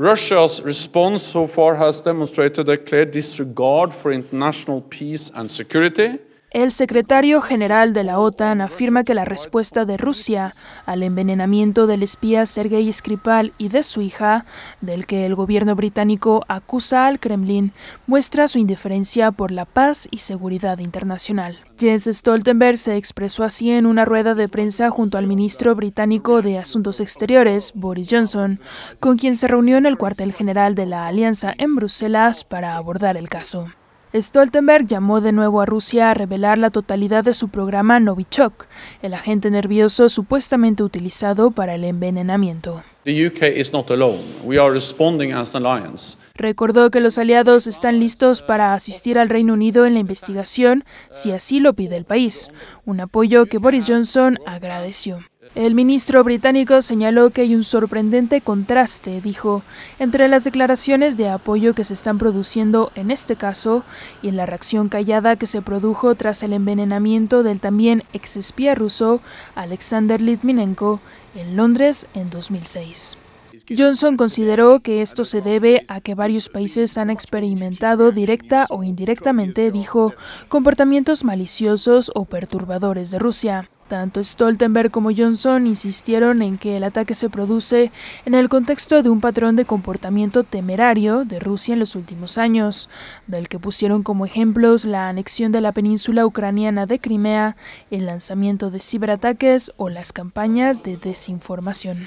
Russia's response so far has demonstrated a clear disregard for international peace and security, El secretario general de la OTAN afirma que la respuesta de Rusia al envenenamiento del espía Sergei Skripal y de su hija, del que el gobierno británico acusa al Kremlin, muestra su indiferencia por la paz y seguridad internacional. Jens Stoltenberg se expresó así en una rueda de prensa junto al ministro británico de Asuntos Exteriores, Boris Johnson, con quien se reunió en el cuartel general de la Alianza en Bruselas para abordar el caso. Stoltenberg llamó de nuevo a Rusia a revelar la totalidad de su programa Novichok, el agente nervioso supuestamente utilizado para el envenenamiento. Recordó que los aliados están listos para asistir al Reino Unido en la investigación si así lo pide el país, un apoyo que Boris Johnson agradeció. El ministro británico señaló que hay un sorprendente contraste, dijo, entre las declaraciones de apoyo que se están produciendo en este caso y en la reacción callada que se produjo tras el envenenamiento del también exespía ruso Alexander Litvinenko en Londres en 2006. Johnson consideró que esto se debe a que varios países han experimentado directa o indirectamente, dijo, comportamientos maliciosos o perturbadores de Rusia. Tanto Stoltenberg como Johnson insistieron en que el ataque se produce en el contexto de un patrón de comportamiento temerario de Rusia en los últimos años, del que pusieron como ejemplos la anexión de la península ucraniana de Crimea, el lanzamiento de ciberataques o las campañas de desinformación.